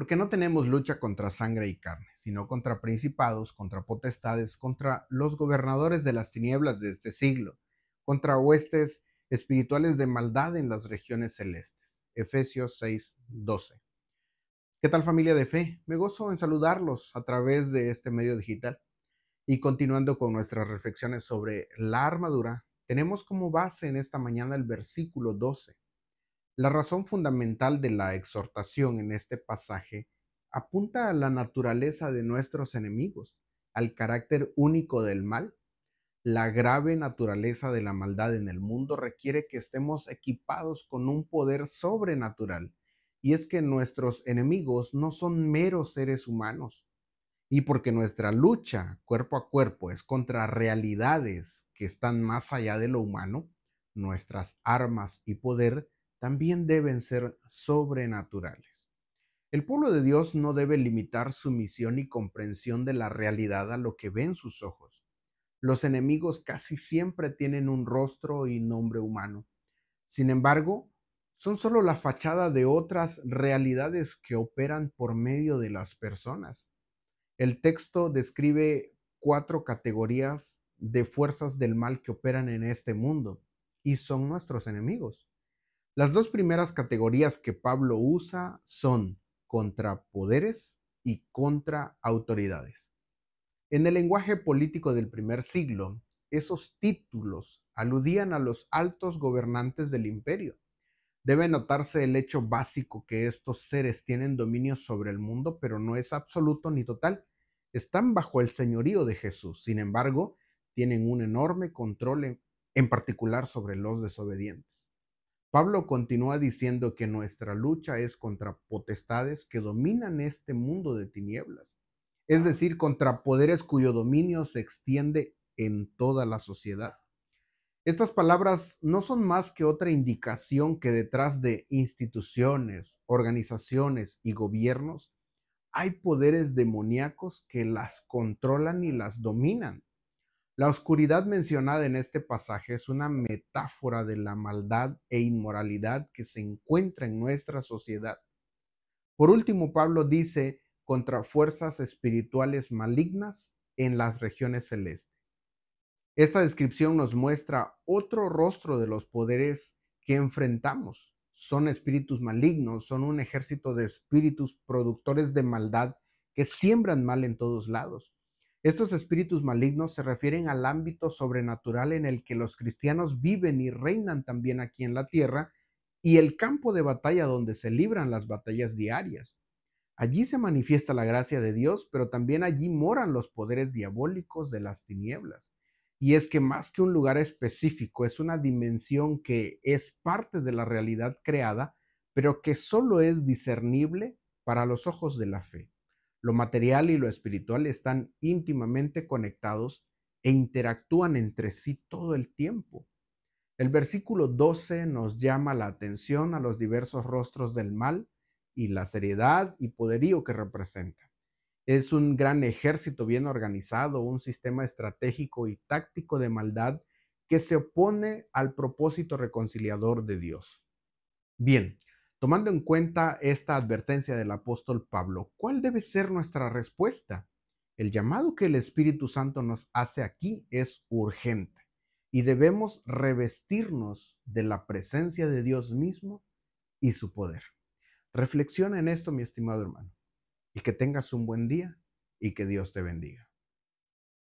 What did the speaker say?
Porque no tenemos lucha contra sangre y carne, sino contra principados, contra potestades, contra los gobernadores de las tinieblas de este siglo, contra huestes espirituales de maldad en las regiones celestes. Efesios 6, 12. ¿Qué tal familia de fe? Me gozo en saludarlos a través de este medio digital. Y continuando con nuestras reflexiones sobre la armadura, tenemos como base en esta mañana el versículo 12, la razón fundamental de la exhortación en este pasaje apunta a la naturaleza de nuestros enemigos, al carácter único del mal. La grave naturaleza de la maldad en el mundo requiere que estemos equipados con un poder sobrenatural, y es que nuestros enemigos no son meros seres humanos, y porque nuestra lucha cuerpo a cuerpo es contra realidades que están más allá de lo humano, nuestras armas y poder también deben ser sobrenaturales. El pueblo de Dios no debe limitar su misión y comprensión de la realidad a lo que ven sus ojos. Los enemigos casi siempre tienen un rostro y nombre humano. Sin embargo, son solo la fachada de otras realidades que operan por medio de las personas. El texto describe cuatro categorías de fuerzas del mal que operan en este mundo y son nuestros enemigos. Las dos primeras categorías que Pablo usa son contra poderes y contra autoridades. En el lenguaje político del primer siglo, esos títulos aludían a los altos gobernantes del imperio. Debe notarse el hecho básico que estos seres tienen dominio sobre el mundo, pero no es absoluto ni total. Están bajo el señorío de Jesús, sin embargo, tienen un enorme control en, en particular sobre los desobedientes. Pablo continúa diciendo que nuestra lucha es contra potestades que dominan este mundo de tinieblas, es decir, contra poderes cuyo dominio se extiende en toda la sociedad. Estas palabras no son más que otra indicación que detrás de instituciones, organizaciones y gobiernos hay poderes demoníacos que las controlan y las dominan. La oscuridad mencionada en este pasaje es una metáfora de la maldad e inmoralidad que se encuentra en nuestra sociedad. Por último, Pablo dice contra fuerzas espirituales malignas en las regiones celestes. Esta descripción nos muestra otro rostro de los poderes que enfrentamos. Son espíritus malignos, son un ejército de espíritus productores de maldad que siembran mal en todos lados. Estos espíritus malignos se refieren al ámbito sobrenatural en el que los cristianos viven y reinan también aquí en la tierra y el campo de batalla donde se libran las batallas diarias. Allí se manifiesta la gracia de Dios, pero también allí moran los poderes diabólicos de las tinieblas. Y es que más que un lugar específico, es una dimensión que es parte de la realidad creada, pero que solo es discernible para los ojos de la fe. Lo material y lo espiritual están íntimamente conectados e interactúan entre sí todo el tiempo. El versículo 12 nos llama la atención a los diversos rostros del mal y la seriedad y poderío que representa. Es un gran ejército bien organizado, un sistema estratégico y táctico de maldad que se opone al propósito reconciliador de Dios. Bien, Tomando en cuenta esta advertencia del apóstol Pablo, ¿cuál debe ser nuestra respuesta? El llamado que el Espíritu Santo nos hace aquí es urgente y debemos revestirnos de la presencia de Dios mismo y su poder. Reflexiona en esto, mi estimado hermano, y que tengas un buen día y que Dios te bendiga.